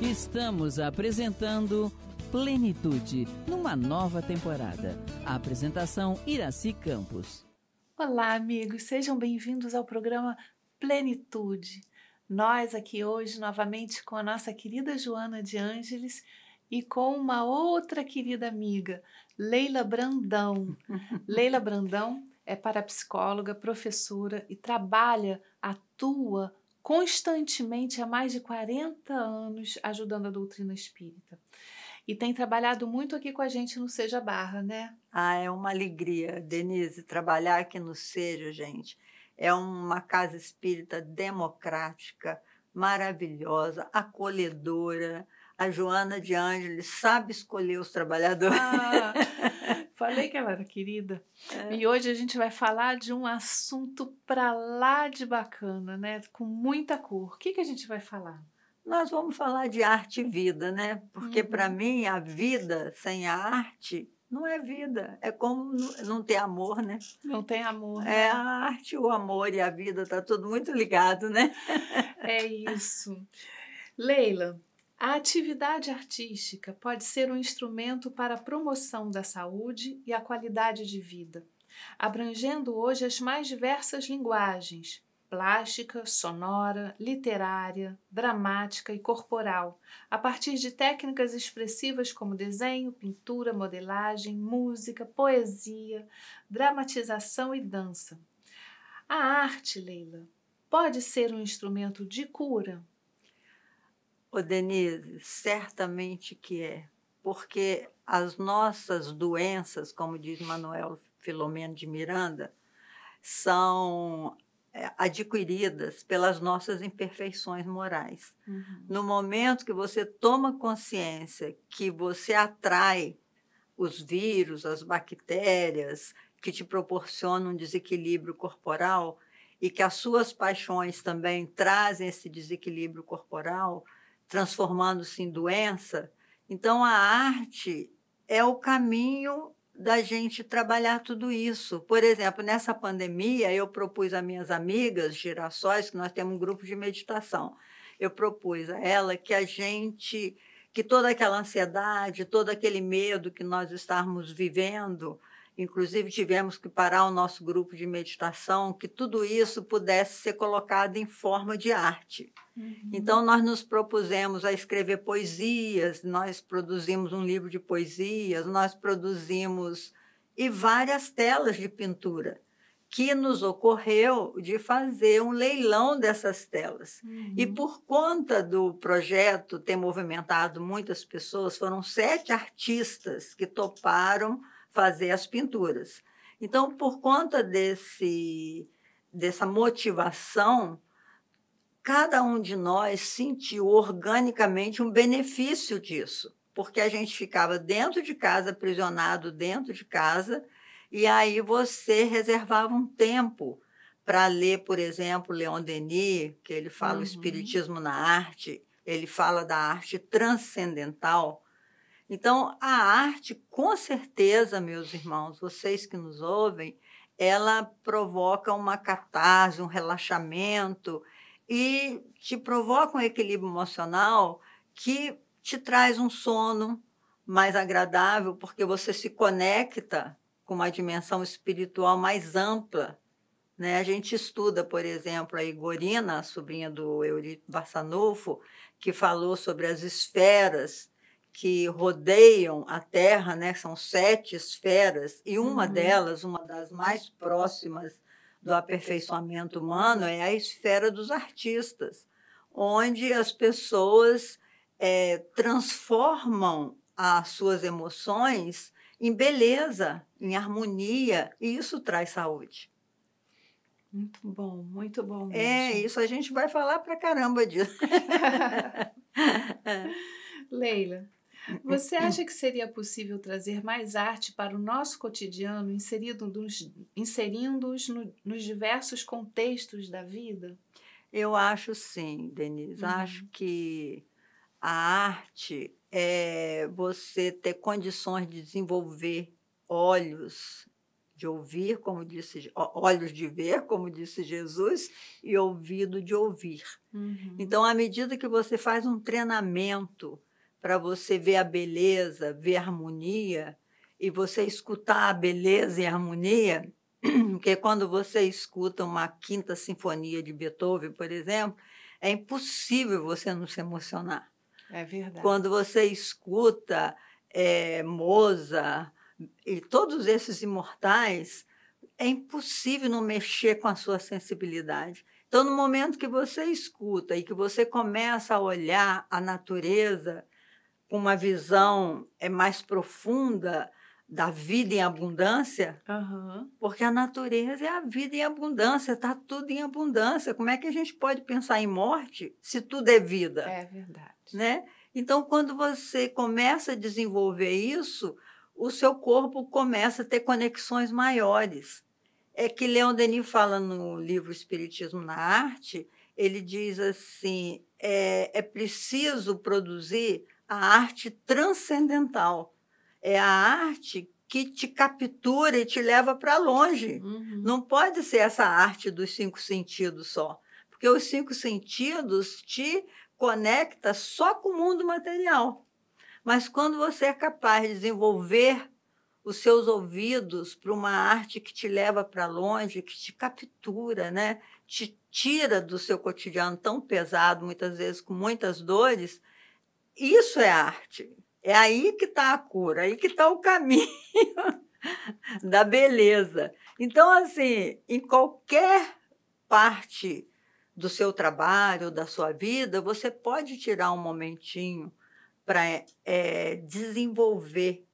Estamos apresentando Plenitude, numa nova temporada. A apresentação Iraci Campos. Olá, amigos, sejam bem-vindos ao programa Plenitude. Nós aqui hoje novamente com a nossa querida Joana de Ângeles e com uma outra querida amiga, Leila Brandão. Leila Brandão é parapsicóloga, professora e trabalha, atua constantemente há mais de 40 anos ajudando a doutrina espírita. E tem trabalhado muito aqui com a gente no Seja Barra, né? Ah, é uma alegria, Denise, trabalhar aqui no Seja, gente. É uma casa espírita democrática, maravilhosa, acolhedora. A Joana de Ângeles sabe escolher os trabalhadores. Ah, Falei que ela era querida. É. E hoje a gente vai falar de um assunto pra lá de bacana, né? Com muita cor. O que, que a gente vai falar? Nós vamos falar de arte e vida, né? Porque uhum. para mim a vida sem a arte não é vida. É como não ter amor, né? Não tem amor. É né? É a arte, o amor e a vida, tá tudo muito ligado, né? É isso. Leila, a atividade artística pode ser um instrumento para a promoção da saúde e a qualidade de vida, abrangendo hoje as mais diversas linguagens, plástica, sonora, literária, dramática e corporal, a partir de técnicas expressivas como desenho, pintura, modelagem, música, poesia, dramatização e dança. A arte, Leila, pode ser um instrumento de cura Ô Denise, certamente que é, porque as nossas doenças, como diz Manuel Filomeno de Miranda, são é, adquiridas pelas nossas imperfeições morais. Uhum. No momento que você toma consciência que você atrai os vírus, as bactérias que te proporcionam um desequilíbrio corporal e que as suas paixões também trazem esse desequilíbrio corporal, transformando-se em doença. Então, a arte é o caminho da gente trabalhar tudo isso. Por exemplo, nessa pandemia, eu propus a minhas amigas girassóis, que nós temos um grupo de meditação, eu propus a ela que a gente, que toda aquela ansiedade, todo aquele medo que nós estamos vivendo, Inclusive, tivemos que parar o nosso grupo de meditação, que tudo isso pudesse ser colocado em forma de arte. Uhum. Então, nós nos propusemos a escrever poesias, nós produzimos um livro de poesias, nós produzimos e várias telas de pintura que nos ocorreu de fazer um leilão dessas telas. Uhum. E por conta do projeto ter movimentado muitas pessoas, foram sete artistas que toparam fazer as pinturas. Então, por conta desse, dessa motivação, cada um de nós sentiu organicamente um benefício disso, porque a gente ficava dentro de casa, aprisionado dentro de casa, e aí você reservava um tempo para ler, por exemplo, Leon Denis, que ele fala uhum. o espiritismo na arte, ele fala da arte transcendental, então, a arte, com certeza, meus irmãos, vocês que nos ouvem, ela provoca uma catarse, um relaxamento e te provoca um equilíbrio emocional que te traz um sono mais agradável, porque você se conecta com uma dimensão espiritual mais ampla. Né? A gente estuda, por exemplo, a Igorina, a sobrinha do Eurito Barçanufo, que falou sobre as esferas que rodeiam a Terra, né? São sete esferas e uma uhum. delas, uma das mais próximas do aperfeiçoamento humano, é a esfera dos artistas, onde as pessoas é, transformam as suas emoções em beleza, em harmonia, e isso traz saúde. Muito bom, muito bom. É, mesmo. É, isso a gente vai falar pra caramba disso. Leila. Você acha que seria possível trazer mais arte para o nosso cotidiano, inserindo-os inserindo no, nos diversos contextos da vida? Eu acho sim, Denise. Uhum. Acho que a arte é você ter condições de desenvolver olhos de ouvir, como disse, olhos de ver, como disse Jesus, e ouvido de ouvir. Uhum. Então, à medida que você faz um treinamento para você ver a beleza, ver a harmonia, e você escutar a beleza e a harmonia, porque quando você escuta uma quinta sinfonia de Beethoven, por exemplo, é impossível você não se emocionar. É verdade. Quando você escuta é, Moza e todos esses imortais, é impossível não mexer com a sua sensibilidade. Então, no momento que você escuta e que você começa a olhar a natureza com uma visão é mais profunda da vida em abundância, uhum. porque a natureza é a vida em abundância, está tudo em abundância. Como é que a gente pode pensar em morte se tudo é vida? É verdade. Né? Então, quando você começa a desenvolver isso, o seu corpo começa a ter conexões maiores. É que Leon Denis fala no livro Espiritismo na Arte, ele diz assim, é, é preciso produzir a arte transcendental. É a arte que te captura e te leva para longe. Uhum. Não pode ser essa arte dos cinco sentidos só, porque os cinco sentidos te conecta só com o mundo material. Mas quando você é capaz de desenvolver os seus ouvidos para uma arte que te leva para longe, que te captura, né? Te tira do seu cotidiano tão pesado, muitas vezes com muitas dores, isso é arte. É aí que está a cura, aí que está o caminho da beleza. Então, assim, em qualquer parte do seu trabalho, da sua vida, você pode tirar um momentinho para é, desenvolver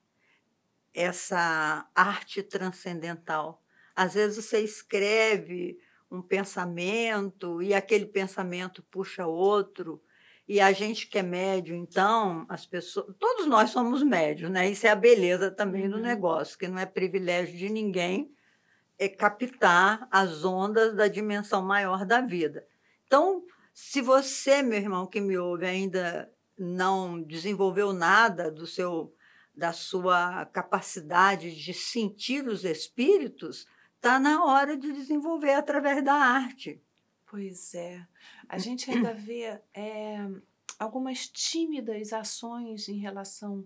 essa arte transcendental. Às vezes você escreve um pensamento e aquele pensamento puxa outro e a gente que é médio, então, as pessoas, todos nós somos médios, né? Isso é a beleza também do uhum. negócio, que não é privilégio de ninguém é captar as ondas da dimensão maior da vida. Então, se você, meu irmão, que me ouve, ainda não desenvolveu nada do seu da sua capacidade de sentir os espíritos, está na hora de desenvolver através da arte. Pois é. A gente ainda vê é, algumas tímidas ações em relação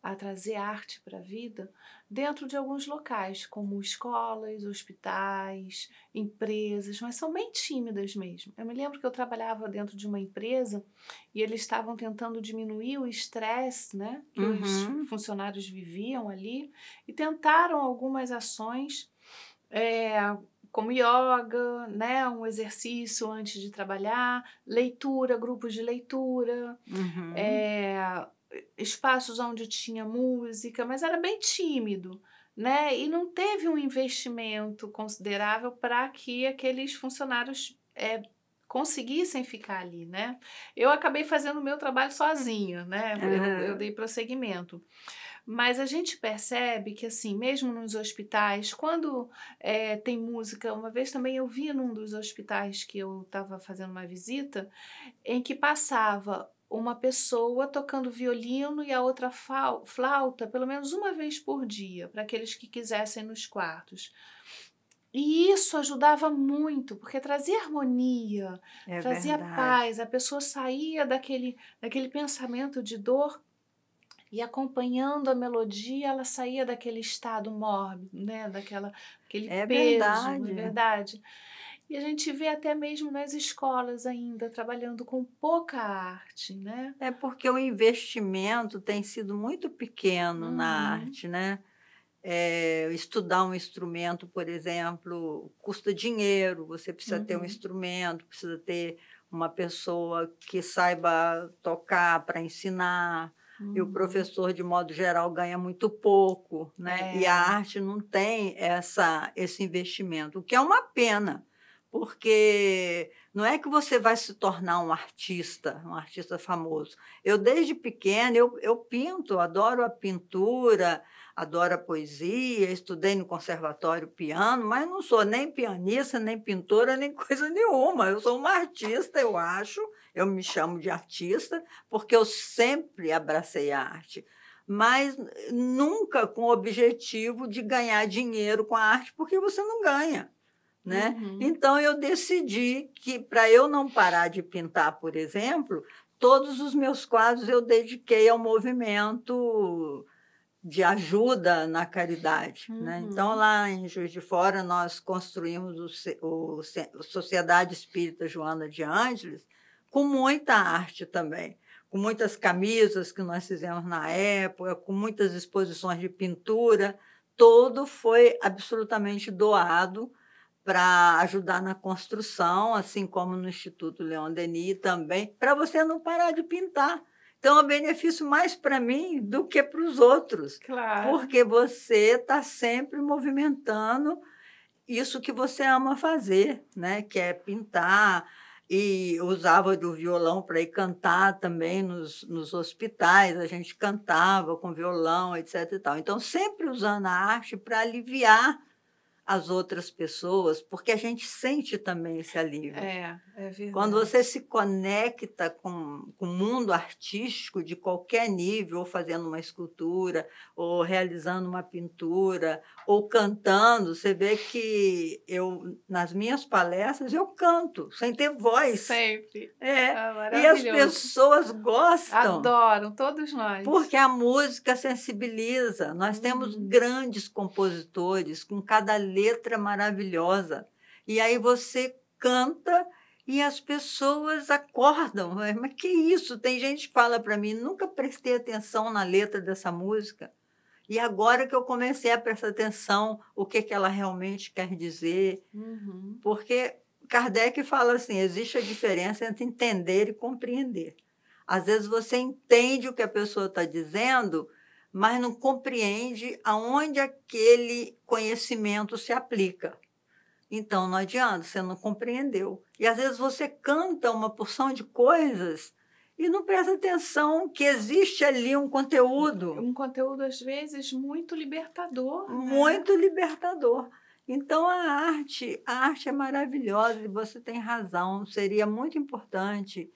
a trazer arte para a vida dentro de alguns locais, como escolas, hospitais, empresas, mas são bem tímidas mesmo. Eu me lembro que eu trabalhava dentro de uma empresa e eles estavam tentando diminuir o estresse né, que uhum. os funcionários viviam ali e tentaram algumas ações. É, como yoga, né, um exercício antes de trabalhar, leitura, grupos de leitura, uhum. é, espaços onde tinha música, mas era bem tímido, né, e não teve um investimento considerável para que aqueles funcionários é, conseguissem ficar ali, né. Eu acabei fazendo o meu trabalho sozinha, né, eu, eu dei prosseguimento. Mas a gente percebe que, assim, mesmo nos hospitais, quando é, tem música, uma vez também eu vi num dos hospitais que eu estava fazendo uma visita, em que passava uma pessoa tocando violino e a outra flauta, pelo menos uma vez por dia, para aqueles que quisessem nos quartos. E isso ajudava muito, porque trazia harmonia, é trazia verdade. paz, a pessoa saía daquele, daquele pensamento de dor e acompanhando a melodia, ela saía daquele estado mórbido, né? Daquela aquele é peso, é verdade. é verdade. E a gente vê até mesmo nas escolas ainda trabalhando com pouca arte, né? É porque o investimento tem sido muito pequeno na uhum. arte, né? É, estudar um instrumento, por exemplo, custa dinheiro. Você precisa uhum. ter um uhum. instrumento, precisa ter uma pessoa que saiba tocar para ensinar. Hum. E o hum. professor, de modo geral, ganha muito pouco, né? É. E a é. arte não tem essa, esse investimento, o que é uma pena, porque não é que você vai se tornar um artista, um artista famoso. Eu, desde pequena, eu, eu pinto, adoro a pintura, adoro a poesia, estudei no conservatório piano, mas não sou nem pianista, nem pintora, nem coisa nenhuma. Eu sou uma artista, eu acho, eu me chamo de artista porque eu sempre abracei a arte, mas nunca com o objetivo de ganhar dinheiro com a arte, porque você não ganha. Né? Uhum. Então eu decidi que para eu não parar de pintar, por exemplo, todos os meus quadros eu dediquei ao movimento de ajuda na caridade. Né? Uhum. Né? Então, lá em Juiz de Fora, nós construímos o, o, o Sociedade Espírita Joana de Ângeles, com muita arte também, com muitas camisas que nós fizemos na época, com muitas exposições de pintura, todo foi absolutamente doado para ajudar na construção, assim como no Instituto Leon Denis também, para você não parar de pintar. Então, é um benefício mais para mim do que para os outros. Claro. Porque você está sempre movimentando isso que você ama fazer, né? Que é pintar, e usava do violão para ir cantar também nos, nos hospitais. A gente cantava com violão, etc. E tal. Então, sempre usando a arte para aliviar as outras pessoas, porque a gente sente também esse alívio. É, é verdade. Quando você se conecta com, com o mundo artístico de qualquer nível, ou fazendo uma escultura, ou realizando uma pintura, ou cantando, você vê que eu, nas minhas palestras, eu canto, sem ter voz. Sempre. É. é e as pessoas gostam. Adoram, todos nós. Porque a música sensibiliza. Nós hum. temos uhum. grandes compositores, com cada letra maravilhosa. E aí você canta e as pessoas acordam. Mas que isso? Tem gente que fala para mim, nunca prestei atenção na letra dessa música. E agora que eu comecei a prestar atenção o que, que ela realmente quer dizer. Uhum. Porque Kardec fala assim: existe a diferença entre entender e compreender. Às vezes você entende o que a pessoa está dizendo mas não compreende aonde aquele conhecimento se aplica. Então não adianta, você não compreendeu. E às vezes você canta uma porção de coisas e não presta atenção que existe ali um conteúdo. Um conteúdo, às vezes, muito libertador. Né? Muito libertador. Então a arte, a arte é maravilhosa e você tem razão. Seria muito importante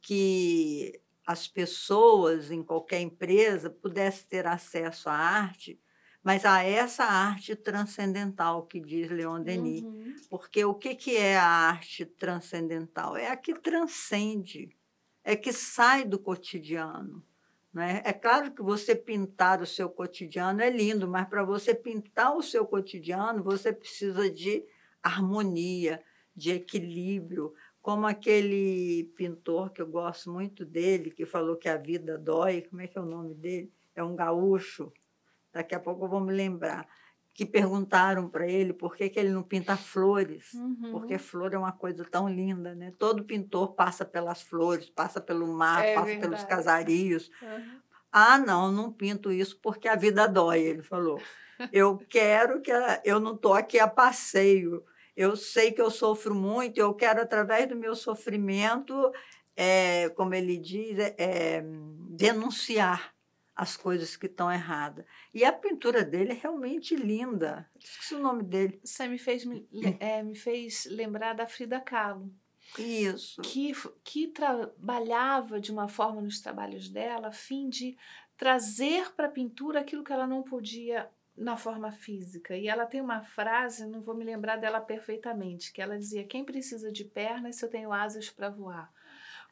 que as pessoas em qualquer empresa pudessem ter acesso à arte, mas a essa arte transcendental que diz Leon Denis. Uhum. Porque o que, que é a arte transcendental? É a que transcende, é que sai do cotidiano. Né? É claro que você pintar o seu cotidiano é lindo, mas para você pintar o seu cotidiano, você precisa de harmonia, de equilíbrio, como aquele pintor que eu gosto muito dele, que falou que a vida dói, como é que é o nome dele? É um gaúcho, daqui a pouco eu vou me lembrar, que perguntaram para ele por que, que ele não pinta flores, uhum. porque flor é uma coisa tão linda, né? Todo pintor passa pelas flores, passa pelo mar, é passa verdade. pelos casarios. Uhum. Ah, não, não pinto isso porque a vida dói, ele falou. Eu quero que a... eu não estou aqui a passeio eu sei que eu sofro muito, eu quero, através do meu sofrimento, é, como ele diz, é, denunciar as coisas que estão erradas. E a pintura dele é realmente linda. Esqueci o nome dele. Você me fez, me, é, me fez lembrar da Frida Kahlo. Isso. Que, que trabalhava de uma forma nos trabalhos dela, a fim de trazer para a pintura aquilo que ela não podia na forma física. E ela tem uma frase, não vou me lembrar dela perfeitamente, que ela dizia: Quem precisa de pernas se eu tenho asas para voar?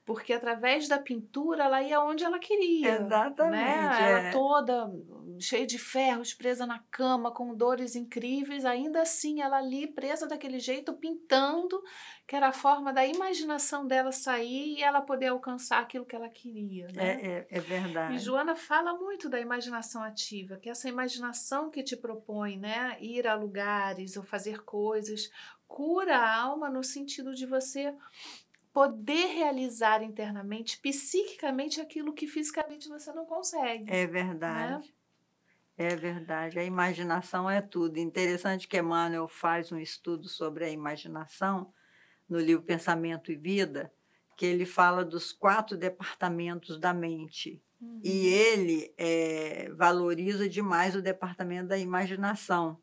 porque através da pintura ela ia onde ela queria. Exatamente. Né? É. Ela toda cheia de ferros, presa na cama, com dores incríveis, ainda assim ela ali presa daquele jeito, pintando, que era a forma da imaginação dela sair e ela poder alcançar aquilo que ela queria. Né? É, é, é verdade. E Joana fala muito da imaginação ativa, que essa imaginação que te propõe né, ir a lugares ou fazer coisas, cura a alma no sentido de você poder realizar internamente, psiquicamente, aquilo que fisicamente você não consegue. É né? verdade. Né? É verdade, a imaginação é tudo. Interessante que Emmanuel faz um estudo sobre a imaginação no livro Pensamento e Vida, que ele fala dos quatro departamentos da mente. Uhum. E ele é, valoriza demais o departamento da imaginação.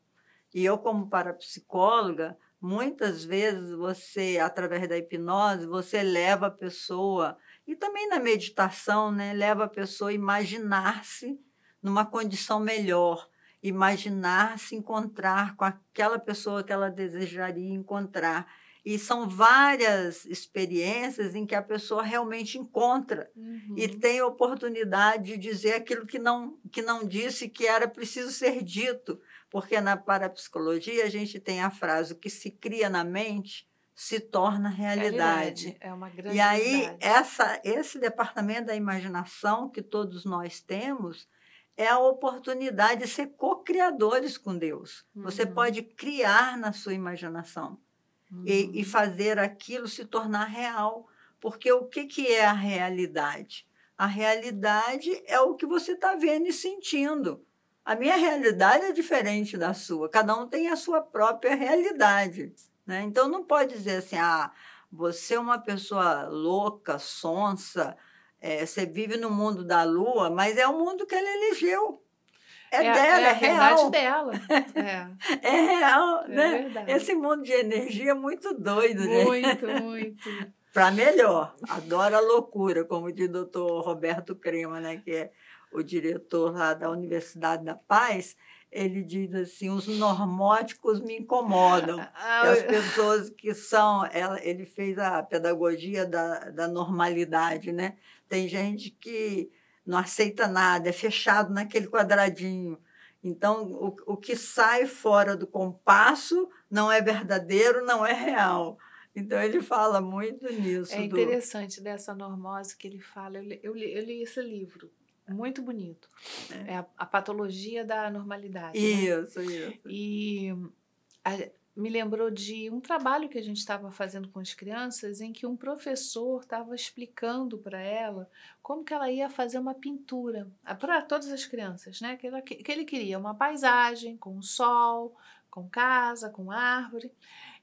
E eu, como parapsicóloga, Muitas vezes você, através da hipnose, você leva a pessoa, e também na meditação, né, leva a pessoa a imaginar-se numa condição melhor, imaginar se encontrar com aquela pessoa que ela desejaria encontrar e são várias experiências em que a pessoa realmente encontra uhum. e tem oportunidade de dizer aquilo que não, que não disse que era preciso ser dito. Porque na parapsicologia a gente tem a frase: o que se cria na mente se torna é realidade. É, é uma grande E aí, essa, esse departamento da imaginação que todos nós temos é a oportunidade de ser co-criadores com Deus. Uhum. Você pode criar na sua imaginação uhum. e, e, fazer aquilo se tornar real. Porque o que, que é a realidade? A realidade é o que você está vendo e sentindo. A minha realidade é diferente da sua, cada um tem a sua própria realidade. Né? Então não pode dizer assim, ah, você é uma pessoa louca, sonsa, é, você vive no mundo da lua, mas é o mundo que ela elegeu. É, é dela, é, é a é real. dela. É, é real, é né? Verdade. Esse mundo de energia é muito doido, né? Muito, muito. Para melhor. Adoro a loucura, como diz o doutor Roberto Crema, né? Que é o diretor lá da Universidade da Paz ele diz assim, os normóticos me incomodam. Ah, as pessoas que são, ele fez a pedagogia da, da normalidade, né? Tem gente que não aceita nada, é fechado naquele quadradinho. Então, o, o que sai fora do compasso não é verdadeiro, não é real. Então, ele fala muito nisso. É interessante do... dessa normose que ele fala. Eu li, eu li, eu li esse livro, muito bonito. É, é a, a, patologia da normalidade. Né? Isso, né? isso. E a, me lembrou de um trabalho que a gente estava fazendo com as crianças em que um professor estava explicando para ela como que ela ia fazer uma pintura ah, para todas as crianças, né? Que, ela, que, ele queria uma paisagem com o sol, com casa, com árvore.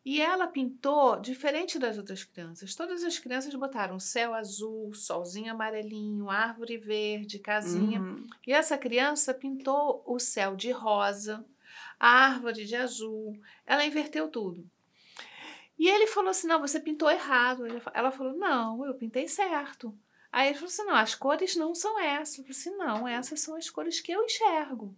E ela pintou diferente das outras crianças. Todas as crianças botaram céu azul, solzinho amarelinho, árvore verde, casinha. Uhum. E essa criança pintou o céu de rosa a árvore de azul. Ela inverteu tudo. E ele falou assim: não, você pintou errado. Ela falou: não, eu pintei certo. Aí ele falou assim: não, as cores não são essas. Eu falei assim: não, essas são as cores que eu enxergo.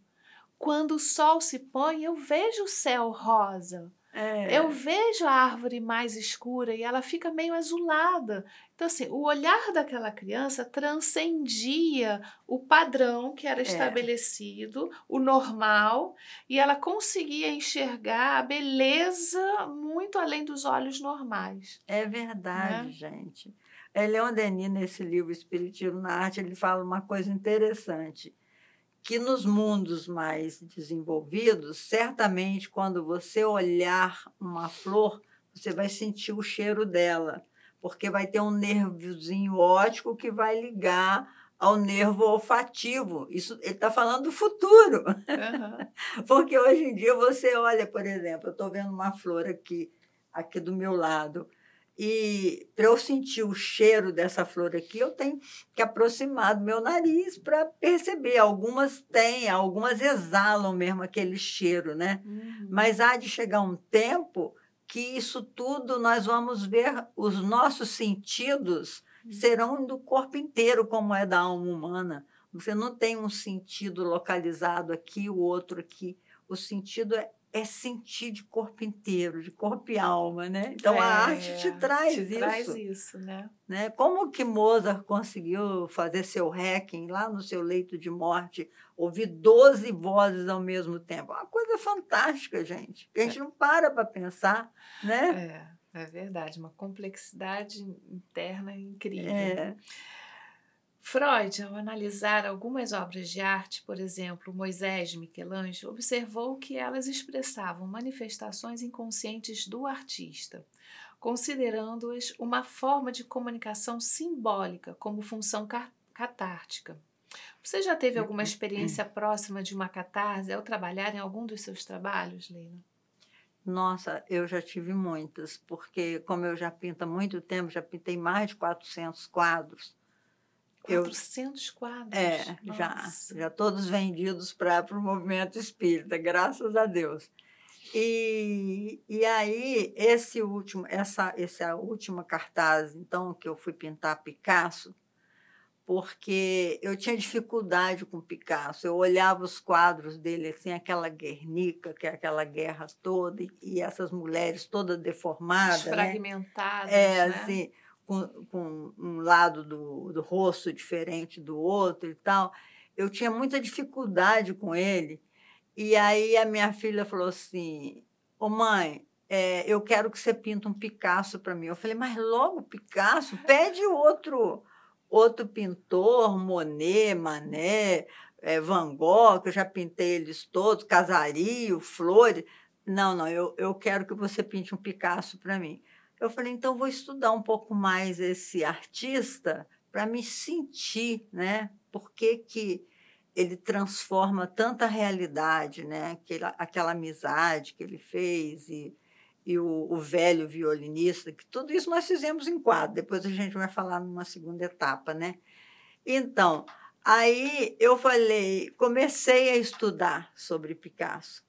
Quando o sol se põe, eu vejo o céu rosa. É. Eu vejo a árvore mais escura e ela fica meio azulada. Então, assim, o olhar daquela criança transcendia o padrão que era é. estabelecido, o normal, e ela conseguia enxergar a beleza muito além dos olhos normais. É né? verdade, né? gente. É, Leon Denis, nesse livro Espiritismo na Arte, ele fala uma coisa interessante que nos mundos mais desenvolvidos, certamente quando você olhar uma flor, você vai sentir o cheiro dela, porque vai ter um nervozinho ótico que vai ligar ao nervo olfativo. Isso ele está falando do futuro. Uhum. porque hoje em dia você olha, por exemplo, eu estou vendo uma flor aqui, aqui do meu lado. E para eu sentir o cheiro dessa flor aqui, eu tenho que aproximar do meu nariz para perceber. Algumas têm, algumas exalam mesmo aquele cheiro, né? Uhum. Mas há de chegar um tempo que isso tudo nós vamos ver os nossos sentidos uhum. serão do corpo inteiro, como é da alma humana. Você não tem um sentido localizado aqui, o outro aqui. O sentido é é sentir de corpo inteiro, de corpo e alma, né? Então é, a arte te traz te isso. Traz isso, né? né? Como que Mozart conseguiu fazer seu hacking lá no seu leito de morte, ouvir 12 vozes ao mesmo tempo? Uma coisa fantástica, gente. A gente é. não para para pensar, né? É, é verdade, uma complexidade interna incrível. É. Freud, ao analisar algumas obras de arte, por exemplo, Moisés de Michelangelo, observou que elas expressavam manifestações inconscientes do artista, considerando-as uma forma de comunicação simbólica como função catártica. Você já teve alguma experiência próxima de uma catarse ao trabalhar em algum dos seus trabalhos, Leila? Nossa, eu já tive muitas, porque como eu já pinto há muito tempo, já pintei mais de 400 quadros, 400 eu, quadros. É, Nossa. já, já todos vendidos para o movimento espírita, graças a Deus. E, e aí esse último, essa essa última cartaz, então que eu fui pintar Picasso, porque eu tinha dificuldade com Picasso. Eu olhava os quadros dele, assim, aquela Guernica, que é aquela guerra toda, e essas mulheres todas deformadas. Fragmentadas. Né? É, né? assim com, com um lado do, do rosto diferente do outro e tal. Eu tinha muita dificuldade com ele. E aí a minha filha falou assim: Ô mãe, é, eu quero que você pinta um Picasso para mim. Eu falei, mas logo Picasso? Pede outro outro pintor, Monet, Manet, é, Van Gogh, que eu já pintei eles todos, Casario, Flores. Não, não, eu, eu quero que você pinte um Picasso para mim eu falei, então vou estudar um pouco mais esse artista para me sentir, né? Por que, que ele transforma tanta realidade, né? Aquela, aquela amizade que ele fez e, e o, o, velho violinista, que tudo isso nós fizemos em quadro, depois a gente vai falar numa segunda etapa, né? Então, aí eu falei, comecei a estudar sobre Picasso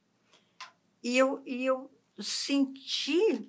e eu, e eu senti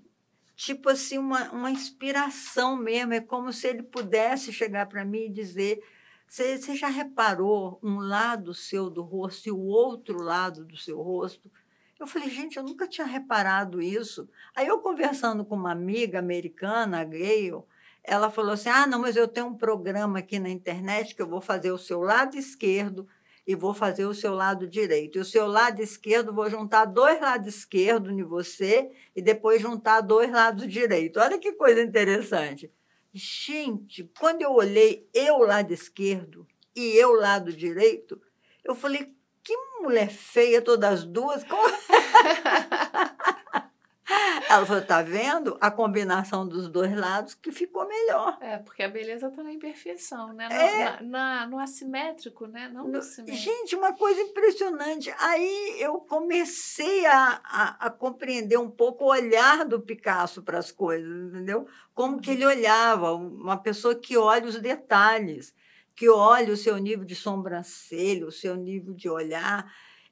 tipo assim, uma, uma inspiração mesmo. É como se ele pudesse chegar para mim e dizer: você já reparou um lado seu do rosto e o outro lado do seu rosto? Eu falei, gente, eu nunca tinha reparado isso. Aí eu conversando com uma amiga americana, a ela falou assim: ah, não, mas eu tenho um programa aqui na internet que eu vou fazer o seu lado esquerdo e vou fazer o seu lado direito. E o seu lado esquerdo, vou juntar dois lados esquerdos em você e depois juntar dois lados direitos. Olha que coisa interessante. Gente, quando eu olhei eu lado esquerdo e eu lado direito, eu falei, que mulher feia todas as duas. Como... Ela falou, tá vendo? A combinação dos dois lados que ficou melhor. É, porque a beleza está na imperfeição, né? No, é. na, na, no assimétrico, né? Não no, no assimétrico. Gente, uma coisa impressionante. Aí eu comecei a, a, a compreender um pouco o olhar do Picasso para as coisas, entendeu? Como uhum. que ele uhum. olhava, uma pessoa que olha os detalhes, que olha o seu nível de sobrancelho, o seu nível de olhar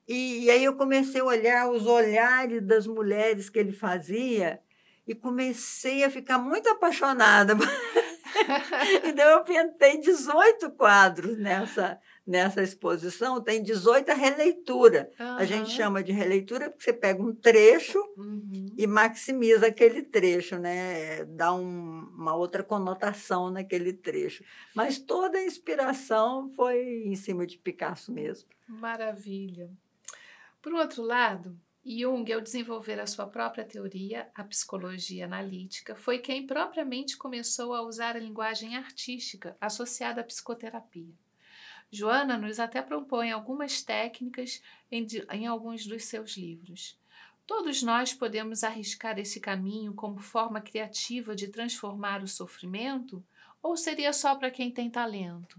e, e aí eu comecei a olhar os olhares das mulheres que ele fazia e comecei a ficar muito apaixonada. então eu pintei 18 quadros nessa nessa exposição, tem 18 releitura. Uhum. A gente chama de releitura porque você pega um trecho uhum. e maximiza aquele trecho, né? Dá um, uma outra conotação naquele trecho. Mas toda a inspiração foi em cima de Picasso mesmo. Maravilha. Por outro lado, Jung, ao desenvolver a sua própria teoria, a psicologia analítica, foi quem propriamente começou a usar a linguagem artística associada à psicoterapia. Joana nos até propõe algumas técnicas em, em alguns dos seus livros. Todos nós podemos arriscar esse caminho como forma criativa de transformar o sofrimento? Ou seria só para quem tem talento?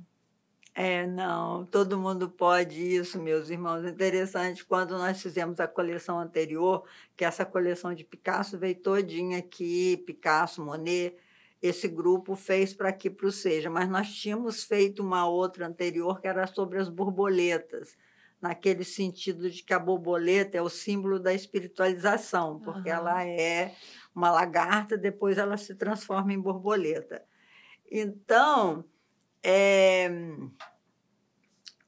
É, não, todo mundo pode isso, meus irmãos. Interessante, quando nós fizemos a coleção anterior, que essa coleção de Picasso veio todinha aqui, Picasso, Monet, esse grupo fez para que para o seja, mas nós tínhamos feito uma outra anterior que era sobre as borboletas, naquele sentido de que a borboleta é o símbolo da espiritualização, porque uhum. ela é uma lagarta, depois ela se transforma em borboleta. Então, é,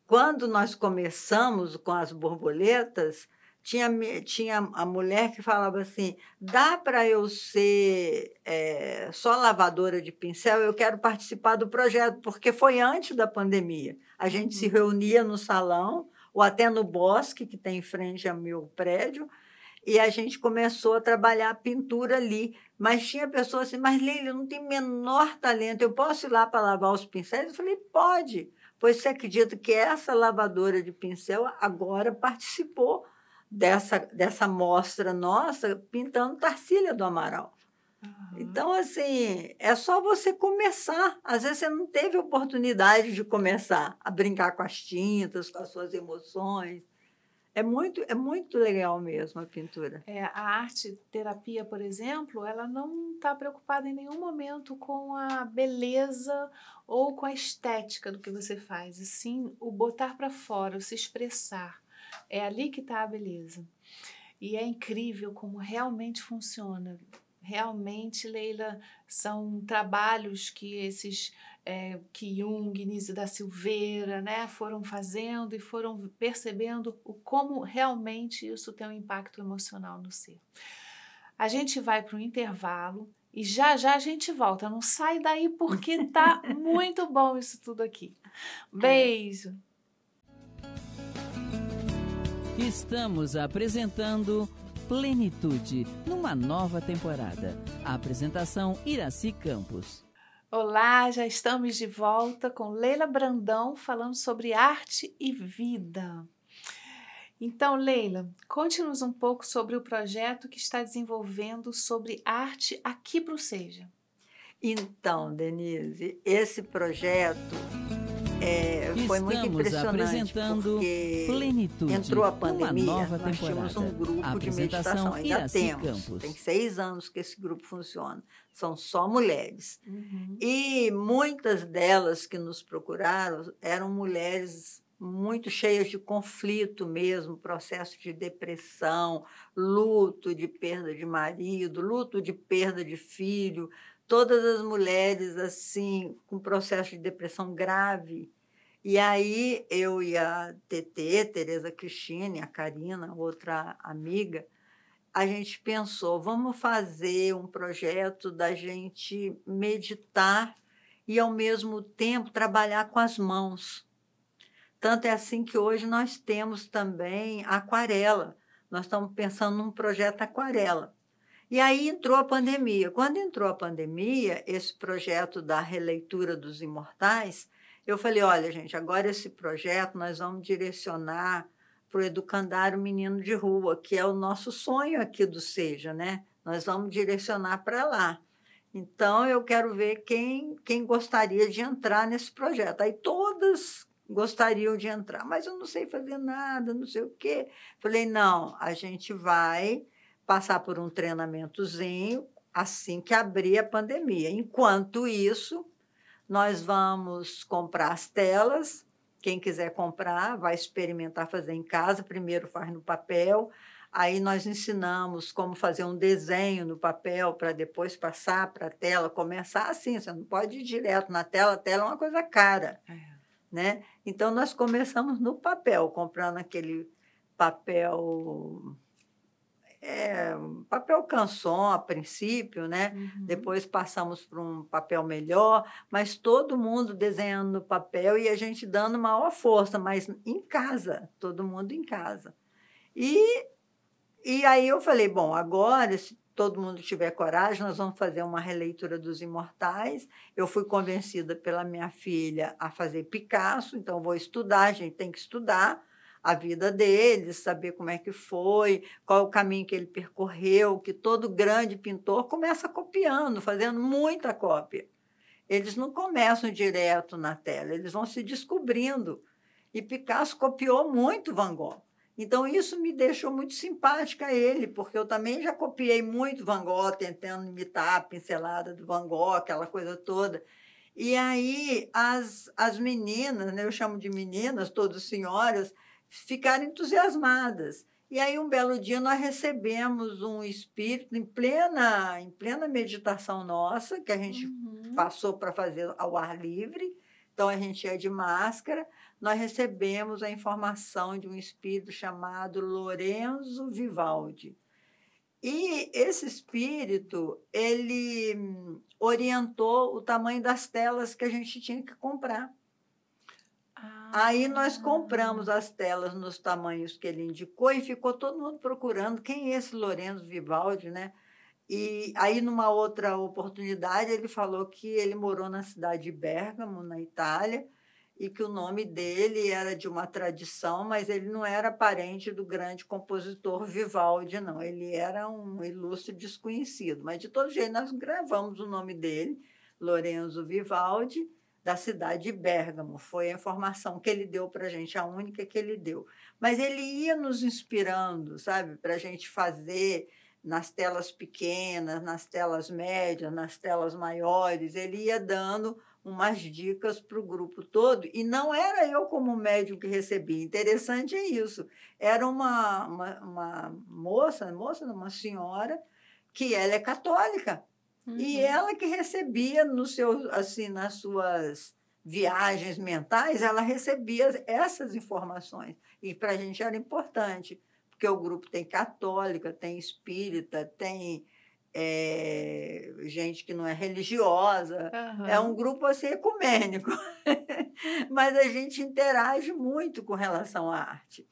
quando nós começamos com as borboletas, tinha, tinha a mulher que falava assim: dá para eu ser é, só lavadora de pincel, eu quero participar do projeto, porque foi antes da pandemia. A gente uhum. se reunia no salão ou até no bosque que tem em frente ao meu prédio e a gente começou a trabalhar a pintura ali. Mas tinha pessoas assim, mas Lili não tem menor talento, eu posso ir lá para lavar os pincéis? Eu falei, pode. Pois você acredita que essa lavadora de pincel agora participou dessa, dessa mostra nossa pintando Tarsília do Amaral. Uhum. Então, assim, é só você começar. Às vezes você não teve oportunidade de começar a brincar com as tintas, com as suas emoções. É muito, é muito legal mesmo a pintura. É, a arte terapia, por exemplo, ela não está preocupada em nenhum momento com a beleza ou com a estética do que você faz, e sim o botar para fora, o se expressar. É ali que está a beleza. E é incrível como realmente funciona. Realmente, Leila, são trabalhos que esses é, que Jung, Nise da Silveira, né, foram fazendo e foram percebendo o como realmente isso tem um impacto emocional no ser. A gente vai para um intervalo e já já a gente volta. Não sai daí porque tá muito bom isso tudo aqui. É. Beijo. Estamos apresentando Plenitude numa nova temporada. A apresentação Iraci Campos. Olá, já estamos de volta com Leila Brandão falando sobre arte e vida. Então, Leila, conte-nos um pouco sobre o projeto que está desenvolvendo sobre arte aqui para o Seja. Então, Denise, esse projeto é, foi Estamos muito impressionante porque Plenitude, entrou a pandemia, nós temporada. tínhamos um grupo de meditação, ainda Iraci temos. Campos. Tem seis anos que esse grupo funciona. São só mulheres. Uhum. E muitas delas que nos procuraram eram mulheres muito cheias de conflito mesmo, processo de depressão, luto de perda de marido, luto de perda de filho, todas as mulheres assim com processo de depressão grave. E aí eu e a TT, Tereza Cristine, a Karina, outra amiga, a gente pensou, vamos fazer um projeto da gente meditar e ao mesmo tempo trabalhar com as mãos. Tanto é assim que hoje nós temos também aquarela. Nós estamos pensando num projeto aquarela. E aí entrou a pandemia. Quando entrou a pandemia, esse projeto da releitura dos imortais, eu falei, olha, gente, agora esse projeto nós vamos direcionar para o educandário menino de rua, que é o nosso sonho aqui do Seja, né? Nós vamos direcionar para lá. Então, eu quero ver quem, quem gostaria de entrar nesse projeto. Aí todas gostariam de entrar, mas eu não sei fazer nada, não sei o quê. Falei, não, a gente vai passar por um treinamentozinho assim que abrir a pandemia. Enquanto isso, nós vamos comprar as telas. Quem quiser comprar, vai experimentar fazer em casa. Primeiro faz no papel. Aí nós ensinamos como fazer um desenho no papel para depois passar para a tela. Começar assim, você não pode ir direto na tela. A tela é uma coisa cara, é. né? Então nós começamos no papel, comprando aquele papel é, papel canção a princípio, né? Uhum. Depois passamos para um papel melhor, mas todo mundo desenhando no papel e a gente dando maior força, mas em casa, todo mundo em casa. E, e aí eu falei, bom, agora, se todo mundo tiver coragem, nós vamos fazer uma releitura dos Imortais. Eu fui convencida pela minha filha a fazer Picasso, então vou estudar, a gente tem que estudar a vida dele, saber como é que foi, qual é o caminho que ele percorreu, que todo grande pintor começa copiando, fazendo muita cópia. Eles não começam direto na tela, eles vão se descobrindo. E Picasso copiou muito Van Gogh. Então, isso me deixou muito simpática a ele, porque eu também já copiei muito Van Gogh, tentando imitar a pincelada do Van Gogh, aquela coisa toda. E aí, as, as meninas, né, eu chamo de meninas, todas senhoras, ficaram entusiasmadas. E aí um belo dia nós recebemos um espírito em plena em plena meditação nossa que a gente uhum. passou para fazer ao ar livre. Então a gente é de máscara. Nós recebemos a informação de um espírito chamado Lorenzo Vivaldi. E esse espírito, ele hum, orientou o tamanho das telas que a gente tinha que comprar. Aí nós ah. compramos as telas nos tamanhos que ele indicou e ficou todo mundo procurando quem é esse Lourenço Vivaldi, né? E aí, numa outra oportunidade, ele falou que ele morou na cidade de Bergamo, na Itália, e que o nome dele era de uma tradição, mas ele não era parente do grande compositor Vivaldi, não. Ele era um ilustre desconhecido. Mas, de todo jeito, nós gravamos o nome dele, Lorenzo Vivaldi, da cidade de Bérgamo. Foi a informação que ele deu para a gente, a única que ele deu. Mas ele ia nos inspirando, sabe, para a gente fazer nas telas pequenas, nas telas médias, nas telas maiores. Ele ia dando umas dicas para o grupo todo e não era eu como médium que recebia. Interessante é isso. Era uma, uma, uma moça, moça, uma senhora que ela é católica Uhum. E ela que recebia no seu, assim, nas suas viagens mentais, ela recebia essas informações. E para a gente era importante, porque o grupo tem católica, tem espírita, tem é, gente que não é religiosa. Uhum. É um grupo assim ecumênico. Mas a gente interage muito com relação à arte.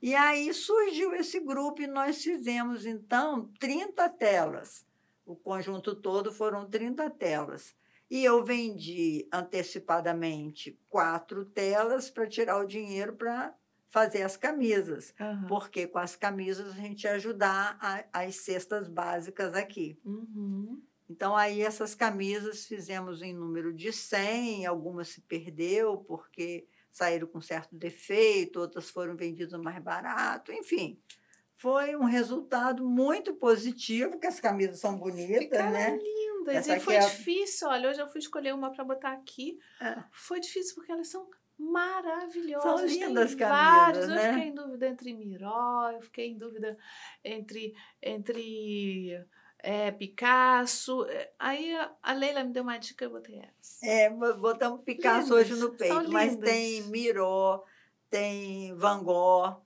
E aí surgiu esse grupo e nós fizemos, então, 30 telas o conjunto todo foram 30 telas. E eu vendi antecipadamente quatro telas para tirar o dinheiro para fazer as camisas, uhum. porque com as camisas a gente ia ajudar a, as cestas básicas aqui. Uhum. Então, aí essas camisas fizemos em número de 100, algumas se perdeu porque saíram com certo defeito, outras foram vendidas mais barato, enfim foi um resultado muito positivo, que as camisas são bonitas, Ficaram né? lindas. Essa e foi é... difícil, olha, hoje eu fui escolher uma para botar aqui. É. Foi difícil porque elas são maravilhosas. São lindas camisas, vários. né? Eu fiquei em dúvida entre Miró, eu fiquei em dúvida entre entre é, Picasso. É, aí a Leila me deu uma dica e eu botei essa. É, botamos Picasso lindas. hoje no peito, mas tem Miró, tem Van Gogh,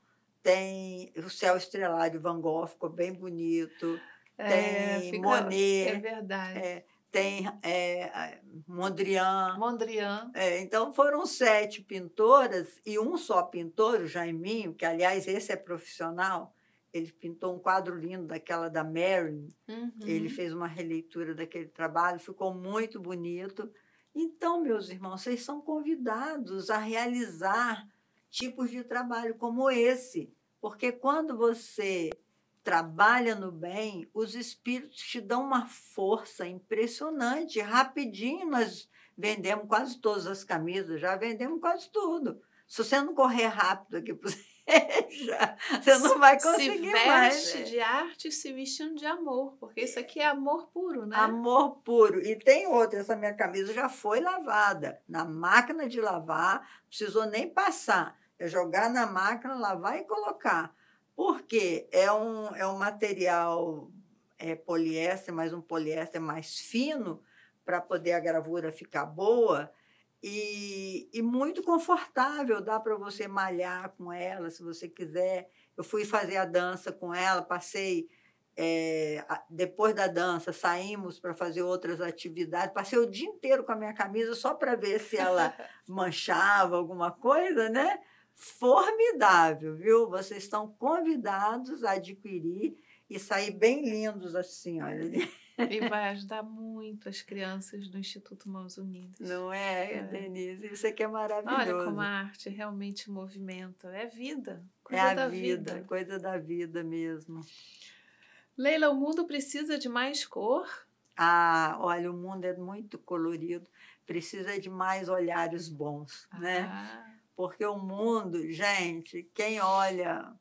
tem o céu estrelado Van Gogh, ficou bem bonito. É, tem fica, Monet. É verdade. É, tem é, Mondrian. Mondrian. É, então foram sete pintoras e um só pintor, o Jaiminho, que aliás esse é profissional, ele pintou um quadro lindo daquela da Marilyn. Uhum. Ele fez uma releitura daquele trabalho, ficou muito bonito. Então, meus irmãos, vocês são convidados a realizar tipos de trabalho como esse. Porque quando você trabalha no bem, os espíritos te dão uma força impressionante. Rapidinho nós vendemos quase todas as camisas, já vendemos quase tudo. Se você não correr rápido aqui para você não vai conseguir se mais. Né? de arte se vestindo de amor, porque isso aqui é amor puro, né? Amor puro. E tem outra, essa minha camisa já foi lavada na máquina de lavar, precisou nem passar. É jogar na máquina, lavar e colocar. Porque é um, é um material é, poliéster, mas um poliéster mais fino, para poder a gravura ficar boa. E, e muito confortável, dá para você malhar com ela, se você quiser. Eu fui fazer a dança com ela, passei é, depois da dança, saímos para fazer outras atividades. Passei o dia inteiro com a minha camisa só para ver se ela manchava alguma coisa, né? formidável, viu? Vocês estão convidados a adquirir e sair bem lindos assim, olha. E vai ajudar muito as crianças do Instituto Mãos Unidas. Não é, é. Denise? Isso aqui é maravilhoso. Olha como a arte realmente movimenta. É vida. É coisa é a da vida, vida. Coisa da vida mesmo. Leila, o mundo precisa de mais cor? Ah, olha, o mundo é muito colorido. Precisa de mais olhares bons, né? ah. né? Porque o mundo, gente, quem olha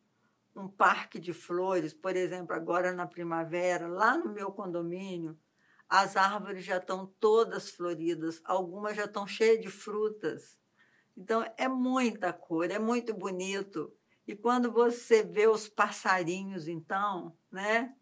um parque de flores, por exemplo, agora na primavera, lá no meu condomínio, as árvores já estão todas floridas, algumas já estão cheias de frutas. Então é muita cor, é muito bonito. E quando você vê os passarinhos, então, né?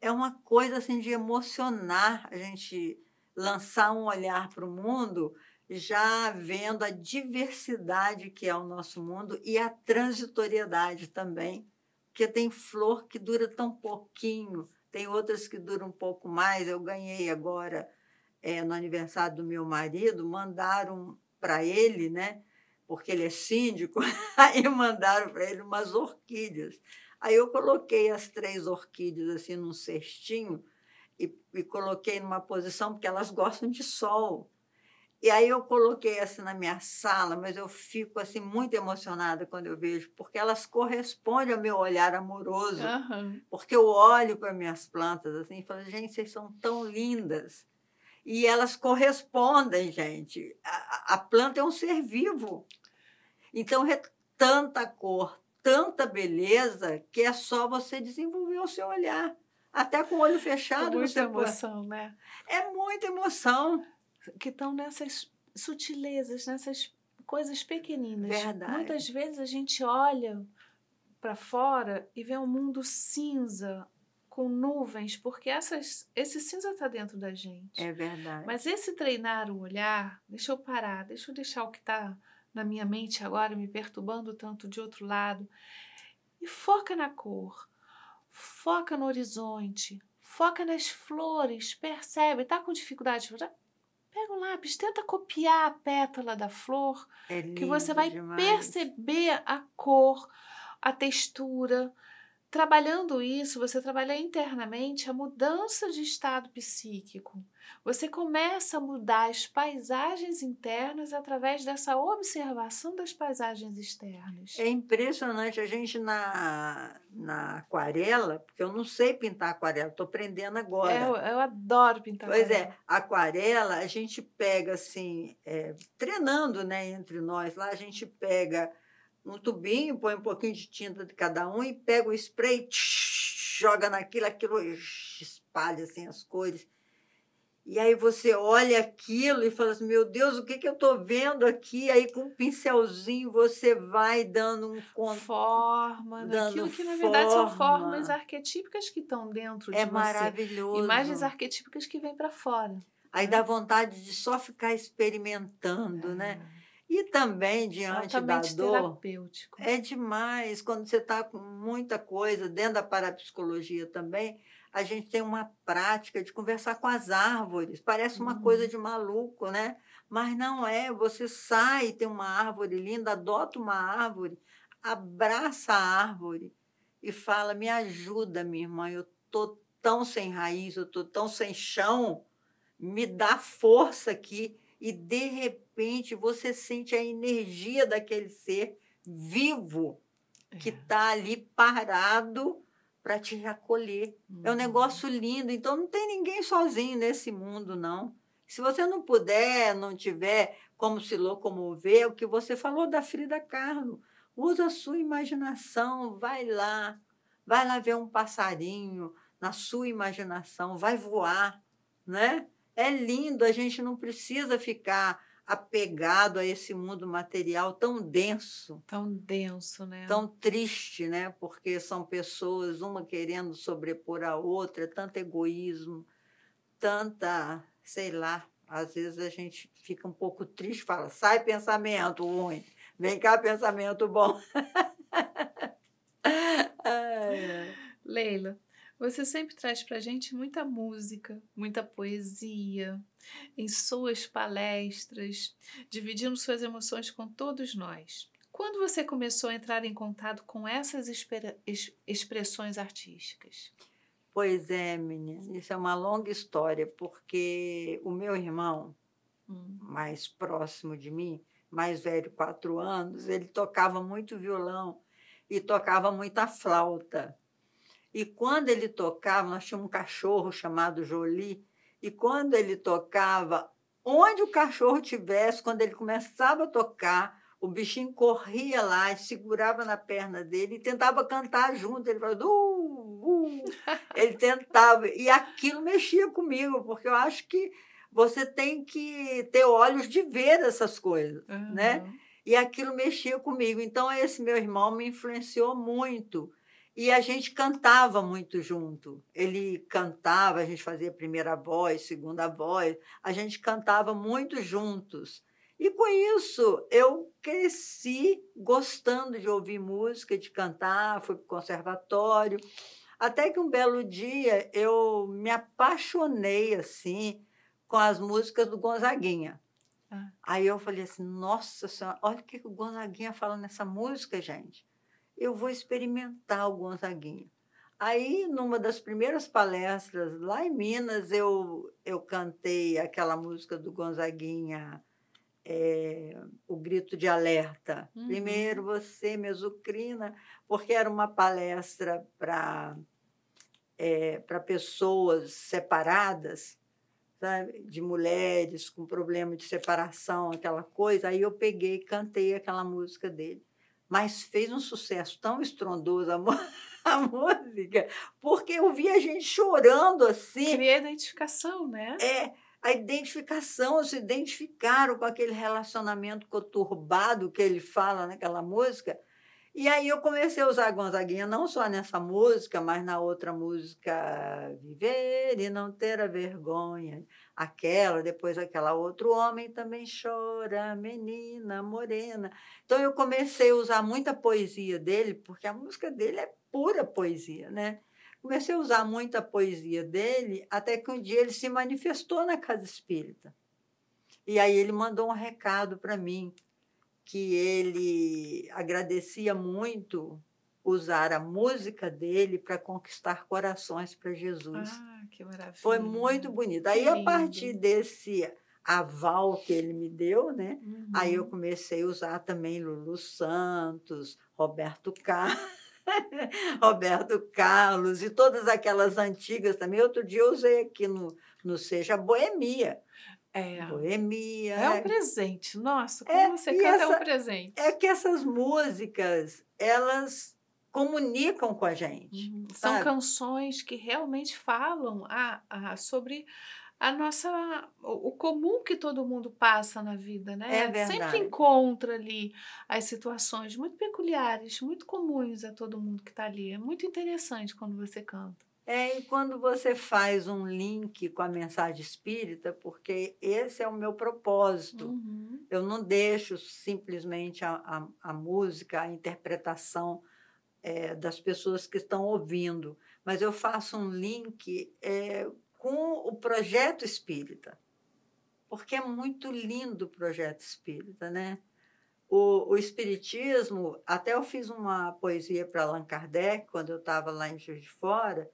É uma coisa assim de emocionar a gente lançar um olhar para o mundo já vendo a diversidade que é o nosso mundo e a transitoriedade também, porque tem flor que dura tão pouquinho, tem outras que duram um pouco mais. Eu ganhei agora, é, no aniversário do meu marido, mandaram para ele, né? Porque ele é síndico, aí mandaram para ele umas orquídeas. Aí eu coloquei as três orquídeas assim num cestinho e, e coloquei numa posição porque elas gostam de sol. E aí eu coloquei essa assim, na minha sala, mas eu fico assim muito emocionada quando eu vejo, porque elas correspondem ao meu olhar amoroso. Uhum. Porque eu olho para minhas plantas assim e falo, gente, vocês são tão lindas. E elas correspondem, gente. A, a planta é um ser vivo. Então é tanta cor, tanta beleza, que é só você desenvolver o seu olhar. Até com o olho fechado. É muita emoção, pode... né? É muita emoção que estão nessas sutilezas, nessas coisas pequeninas. Verdade. Muitas vezes a gente olha para fora e vê um mundo cinza com nuvens, porque essas, esse cinza está dentro da gente. É verdade. Mas esse treinar o olhar, deixa eu parar, deixa eu deixar o que está na minha mente agora me perturbando tanto de outro lado e foca na cor, foca no horizonte, foca nas flores, percebe, está com dificuldade, um lápis, tenta copiar a pétala da flor, é que você vai demais. perceber a cor, a textura, Trabalhando isso, você trabalha internamente a mudança de estado psíquico. Você começa a mudar as paisagens internas através dessa observação das paisagens externas. É impressionante. A gente na, na aquarela, porque eu não sei pintar aquarela, estou aprendendo agora. É, eu, eu, adoro pintar pois é, aquarela. Pois é, aquarela a gente pega assim, é, treinando né, entre nós lá, a gente pega num tubinho, põe um pouquinho de tinta de cada um e pega o spray, tsh, joga naquilo, aquilo espalha assim as cores. E aí você olha aquilo e fala assim, meu Deus, o que, que eu estou vendo aqui? Aí com um pincelzinho você vai dando um conto. Forma, dando aquilo que na verdade são formas arquetípicas que estão dentro é de você. É maravilhoso. Imagens arquetípicas que vêm para fora. Aí né? dá vontade de só ficar experimentando, é. né? E também diante Altamente é da dor. Terapêutico. É demais. Quando você está com muita coisa, dentro da parapsicologia também, a gente tem uma prática de conversar com as árvores. Parece uma coisa uhum. de maluco, né? Mas não é. Você sai, tem uma árvore linda, adota uma árvore, abraça a árvore e fala: Me ajuda, minha irmã, eu tô tão sem raiz, eu tô tão sem chão, me dá força aqui e de repente você sente a energia daquele ser vivo que está é. ali parado para te acolher. É um uhum. negócio lindo. Então não tem ninguém sozinho nesse mundo, não. Se você não puder, não tiver como se locomover, é o que você falou da Frida Kahlo, usa a sua imaginação, vai lá, vai lá ver um passarinho na sua imaginação, vai voar, né? É lindo, a gente não precisa ficar apegado a esse mundo material tão denso. Tão denso, né? Tão triste, né? Porque são pessoas, uma querendo sobrepor a outra, tanto egoísmo, tanta, sei lá, às vezes a gente fica um pouco triste, fala, sai pensamento ruim, vem cá pensamento bom. Leila, você sempre traz para a gente muita música, muita poesia, em suas palestras, dividindo suas emoções com todos nós. Quando você começou a entrar em contato com essas expressões artísticas? Pois é, menina, isso é uma longa história, porque o meu irmão, hum. mais próximo de mim, mais velho, quatro anos, ele tocava muito violão e tocava muita flauta. E quando ele tocava, nós tínhamos um cachorro chamado Jolie, e quando ele tocava, onde o cachorro tivesse, quando ele começava a tocar, o bichinho corria lá, segurava na perna dele e tentava cantar junto. Ele falava, uh, uh. ele tentava. E aquilo mexia comigo, porque eu acho que você tem que ter olhos de ver essas coisas, né? uhum. né? E aquilo mexia comigo. Então, esse meu irmão me influenciou muito. E a gente cantava muito junto. Ele cantava, a gente fazia primeira voz, segunda voz, a gente cantava muito juntos. E com isso eu cresci gostando de ouvir música, de cantar, fui para o conservatório. Até que um belo dia eu me apaixonei assim com as músicas do Gonzaguinha. Ah. Aí eu falei assim, nossa senhora, olha o que o Gonzaguinha fala nessa música, gente eu vou experimentar o Gonzaguinha. Aí, numa das primeiras palestras lá em Minas, eu, eu cantei aquela música do Gonzaguinha, é, O Grito de Alerta. Uhum. Primeiro você, mesucrina, porque era uma palestra para é, pessoas separadas, sabe? de mulheres com problema de separação, aquela coisa. Aí eu peguei e cantei aquela música dele mas fez um sucesso tão estrondoso a, música, porque eu vi a gente chorando assim. Cria identificação, né? É, a identificação, se identificaram com aquele relacionamento conturbado que ele fala naquela música. E aí eu comecei a usar a Gonzaguinha não só nessa música, mas na outra música Viver e não ter a vergonha. Aquela, depois aquela outro homem também chora, menina morena. Então eu comecei a usar muita poesia dele, porque a música dele é pura poesia, né? Comecei a usar muita poesia dele, até que um dia ele se manifestou na casa espírita. E aí ele mandou um recado para mim, que ele agradecia muito usar a música dele para conquistar corações para Jesus. Ah, que maravilha. Foi muito bonito. Aí, a partir desse aval que ele me deu, né? Uhum. Aí eu uhum. comecei a usar também Lulu Santos, Roberto Carlos, Roberto Carlos e todas aquelas antigas também. Outro dia eu usei aqui no, no Seja Boemia é. Boemia. É um presente. Nossa, é, como é, você canta essa, é um presente. É que essas músicas, elas comunicam com a gente. Hum, são canções que realmente falam a, a, sobre a nossa o comum que todo mundo passa na vida, né? É verdade. Sempre encontra ali as situações muito peculiares, muito comuns a todo mundo que está ali. É muito interessante quando você canta. É, e quando você faz um link com a mensagem espírita, porque esse é o meu propósito, uhum. eu não deixo simplesmente a, a, a música, a interpretação é, das pessoas que estão ouvindo, mas eu faço um link é, com o projeto espírita, porque é muito lindo o projeto espírita, né? O, o, Espiritismo, até eu fiz uma poesia para Allan Kardec, quando eu estava lá em Juiz de Fora,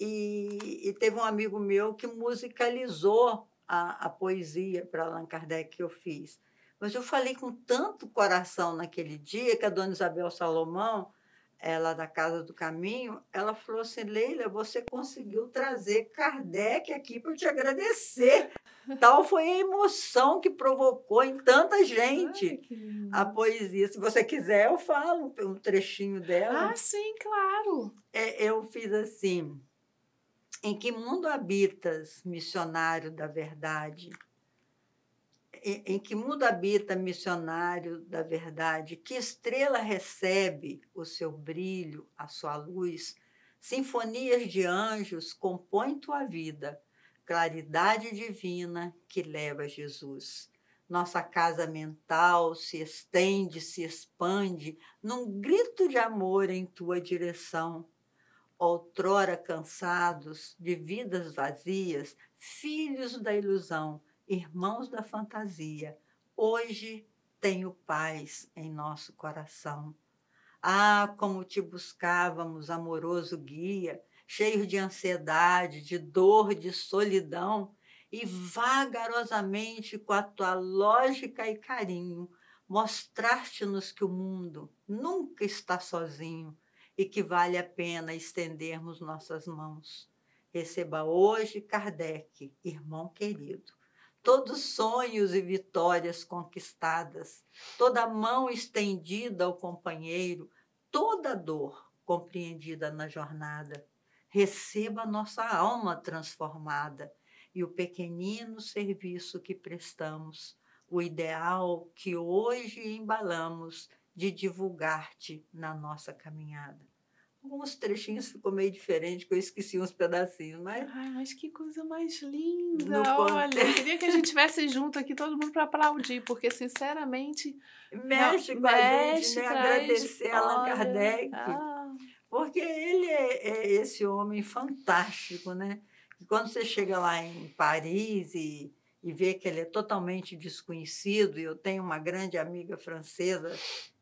e, e teve um amigo meu que musicalizou a, a poesia para Allan Kardec que eu fiz. Mas eu falei com tanto coração naquele dia que a dona Isabel Salomão, ela da Casa do Caminho, ela falou assim: Leila, você conseguiu trazer Kardec aqui para te agradecer. Tal foi a emoção que provocou em tanta gente Ai, a poesia. Se você quiser, eu falo um trechinho dela. Ah, sim, claro. É, eu fiz assim. Em que mundo habitas, missionário da verdade? Em que mundo habita, missionário da verdade? Que estrela recebe o seu brilho, a sua luz? Sinfonias de anjos compõem tua vida, claridade divina que leva a Jesus nossa casa mental se estende, se expande num grito de amor em tua direção outrora cansados de vidas vazias, filhos da ilusão, irmãos da fantasia, hoje tenho paz em nosso coração. Ah, como te buscávamos, amoroso guia, cheio de ansiedade, de dor, de solidão, e vagarosamente com a tua lógica e carinho, mostraste-nos que o mundo nunca está sozinho, e que vale a pena estendermos nossas mãos. Receba hoje Kardec, irmão querido, todos sonhos e vitórias conquistadas, toda mão estendida ao companheiro, toda dor compreendida na jornada. Receba nossa alma transformada e o pequenino serviço que prestamos, o ideal que hoje embalamos de divulgar-te na nossa caminhada alguns trechinhos ficou meio diferente, que eu esqueci uns pedacinhos, mas... Ai, mas que coisa mais linda! Olha, eu queria que a gente tivesse junto aqui, todo mundo para aplaudir, porque, sinceramente... Mexe com mexe, a gente, né? Agradecer a Allan Kardec, ah. porque ele é, é, esse homem fantástico, né? E quando você chega lá em Paris e, e vê que ele é totalmente desconhecido, e eu tenho uma grande amiga francesa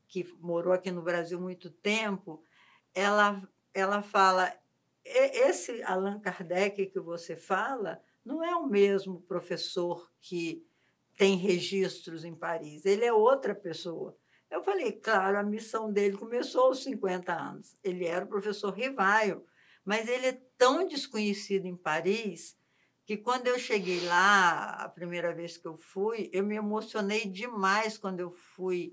que morou aqui no Brasil muito tempo ela, ela fala: esse Allan Kardec que você fala não é o mesmo professor que tem registros em Paris, ele é outra pessoa. Eu falei, claro, a missão dele começou aos 50 anos. Ele era o professor Rivaio, mas ele é tão desconhecido em Paris que quando eu cheguei lá, a primeira vez que eu fui, eu me emocionei demais quando eu fui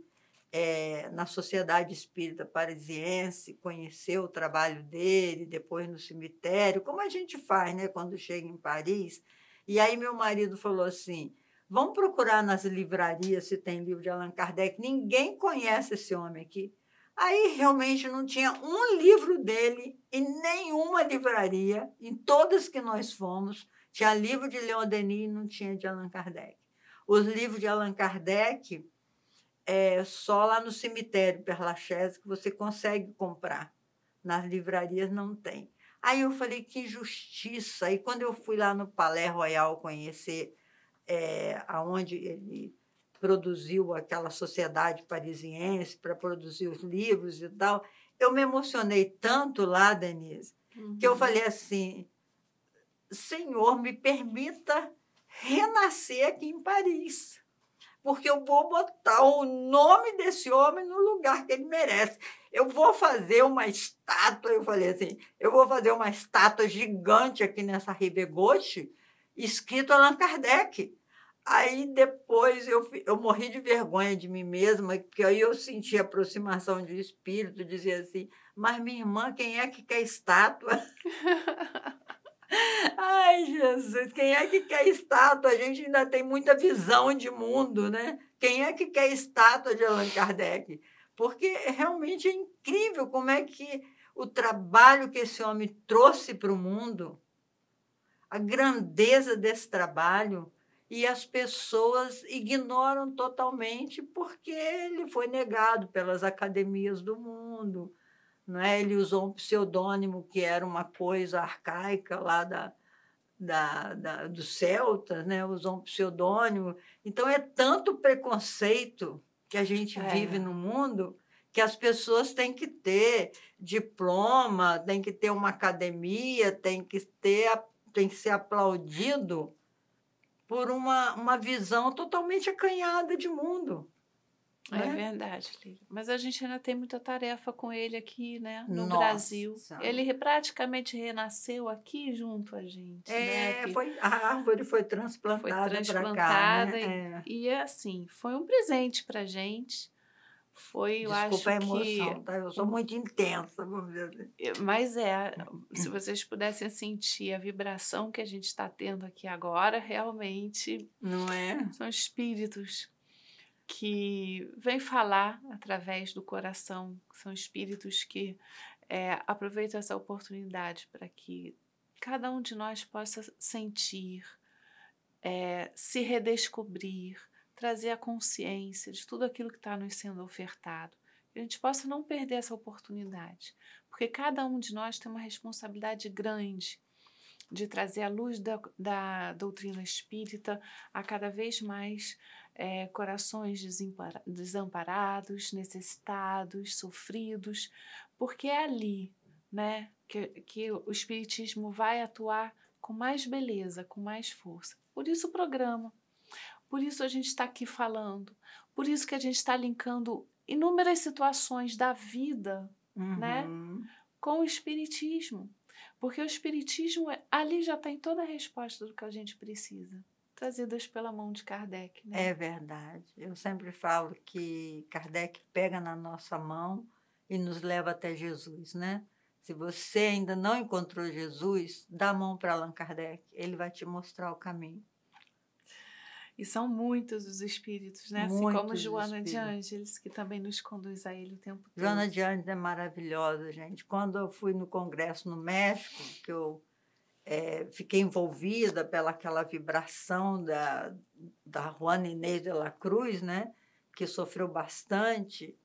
é, na Sociedade Espírita Parisiense, conhecer o trabalho dele, depois no cemitério, como a gente faz né, quando chega em Paris. E aí meu marido falou assim: vamos procurar nas livrarias se tem livro de Allan Kardec, ninguém conhece esse homem aqui. Aí realmente não tinha um livro dele em nenhuma livraria, em todas que nós fomos, tinha livro de Leon Denis e não tinha de Allan Kardec. Os livros de Allan Kardec é só lá no cemitério Perlachese que você consegue comprar. Nas livrarias não tem. Aí eu falei, que justiça! E quando eu fui lá no Palais Royal conhecer é, aonde ele produziu aquela sociedade parisiense para produzir os livros e tal, eu me emocionei tanto lá, Denise, uhum. que eu uhum. falei assim, Senhor, me permita renascer aqui em Paris porque eu vou botar o nome desse homem no lugar que ele merece. Eu vou fazer uma estátua, eu falei assim, eu vou fazer uma estátua gigante aqui nessa Ribegote, escrito Allan Kardec. Aí depois eu, eu morri de vergonha de mim mesma, porque aí eu senti aproximação de espírito, dizia assim, mas minha irmã, quem é que quer estátua? Ai, Jesus, quem é que quer estátua? A gente ainda tem muita visão de mundo, né? Quem é que quer estátua de Allan Kardec? Porque realmente é incrível como é que o trabalho que esse homem trouxe para o mundo, a grandeza desse trabalho, e as pessoas ignoram totalmente porque ele foi negado pelas academias do mundo, né, ele usou um pseudônimo que era uma coisa arcaica lá da, da, da, do Celta, né? usou um pseudônimo. Então, é tanto preconceito que a gente é. vive no mundo que as pessoas têm que ter diploma, têm que ter uma academia, têm que, ter, têm que ser aplaudido por uma, uma visão totalmente acanhada de mundo. É? é verdade, Lívia. Mas a gente ainda tem muita tarefa com ele aqui, né? No Nossa. Brasil. Ele praticamente renasceu aqui junto a gente. Né, é, né? foi, a árvore foi transplantada, foi transplantada cá, né? e, é. e, assim, foi um presente para gente. Foi, eu Desculpa acho a emoção, que... tá? Eu sou muito intensa, vamos ver. Assim. Mas é, se vocês pudessem sentir a vibração que a gente está tendo aqui agora, realmente... Não é? São espíritos que vem falar através do coração, são espíritos que é, aproveitam essa oportunidade para que cada um de nós possa sentir, é, se redescobrir, trazer a consciência de tudo aquilo que está nos sendo ofertado. Que a gente possa não perder essa oportunidade, porque cada um de nós tem uma responsabilidade grande de trazer a luz da, da doutrina espírita a cada vez mais é, corações desamparados, necessitados, sofridos, porque é ali né, que, que o Espiritismo vai atuar com mais beleza, com mais força. Por isso o programa, por isso a gente está aqui falando, por isso que a gente está linkando inúmeras situações da vida né, uhum. né, com o Espiritismo. Porque o Espiritismo é, ali já tem tá toda a resposta do que a gente precisa trazidas pela mão de Kardec. Né? É verdade. Eu sempre falo que Kardec pega na nossa mão e nos leva até Jesus, né? Se você ainda não encontrou Jesus, dá a mão para Allan Kardec, ele vai te mostrar o caminho. E são muitos os espíritos, né? Muitos assim como Joana de Ângeles, que também nos conduz a ele o tempo todo. Joana de Ângeles é maravilhosa, gente. Quando eu fui no congresso no México, que eu é, fiquei envolvida pela aquela vibração da, da Juana Inês de la Cruz, né? Que sofreu bastante.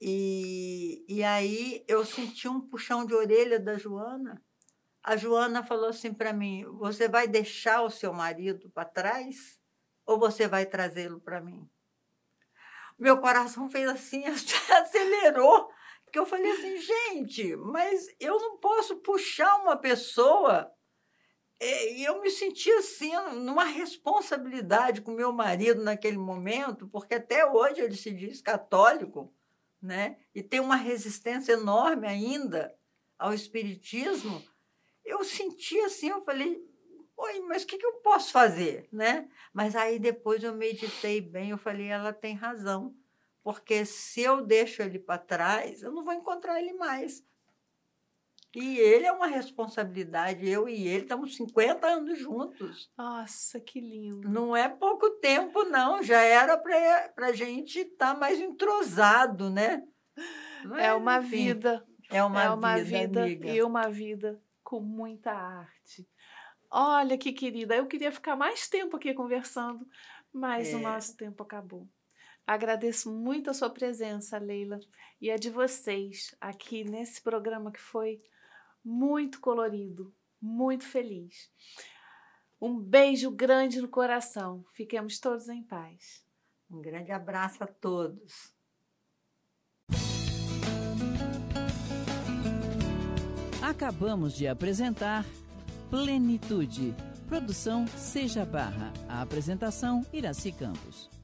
E, e aí eu senti um puxão de orelha da Joana. A Joana falou assim para mim: Você vai deixar o seu marido para trás ou você vai trazê-lo para mim? Meu coração fez assim, acelerou. Porque eu falei assim, gente, mas eu não posso puxar uma pessoa é, e eu me sentia assim, numa responsabilidade com meu marido naquele momento, porque até hoje ele se diz católico, né? E tem uma resistência enorme ainda ao espiritismo. Eu senti assim, eu falei, oi, mas o que, que eu posso fazer, né? Mas aí depois eu meditei bem, eu falei, ela tem razão, porque se eu deixo ele para trás, eu não vou encontrar ele mais. E ele é uma responsabilidade. Eu e ele estamos 50 anos juntos. Nossa, que lindo. Não é pouco tempo, não. Já era para a gente estar tá mais entrosado, né? Mas, é, é uma enfim, vida. É uma, é uma vida, vida e uma vida com muita arte. Olha que querida, eu queria ficar mais tempo aqui conversando, mas é. o nosso tempo acabou. Agradeço muito a sua presença, Leila, e a de vocês aqui nesse programa que foi muito colorido, muito feliz. Um beijo grande no coração. Fiquemos todos em paz. Um grande abraço a todos. Acabamos de apresentar Plenitude. Produção Seja Barra. A apresentação Iraci Campos.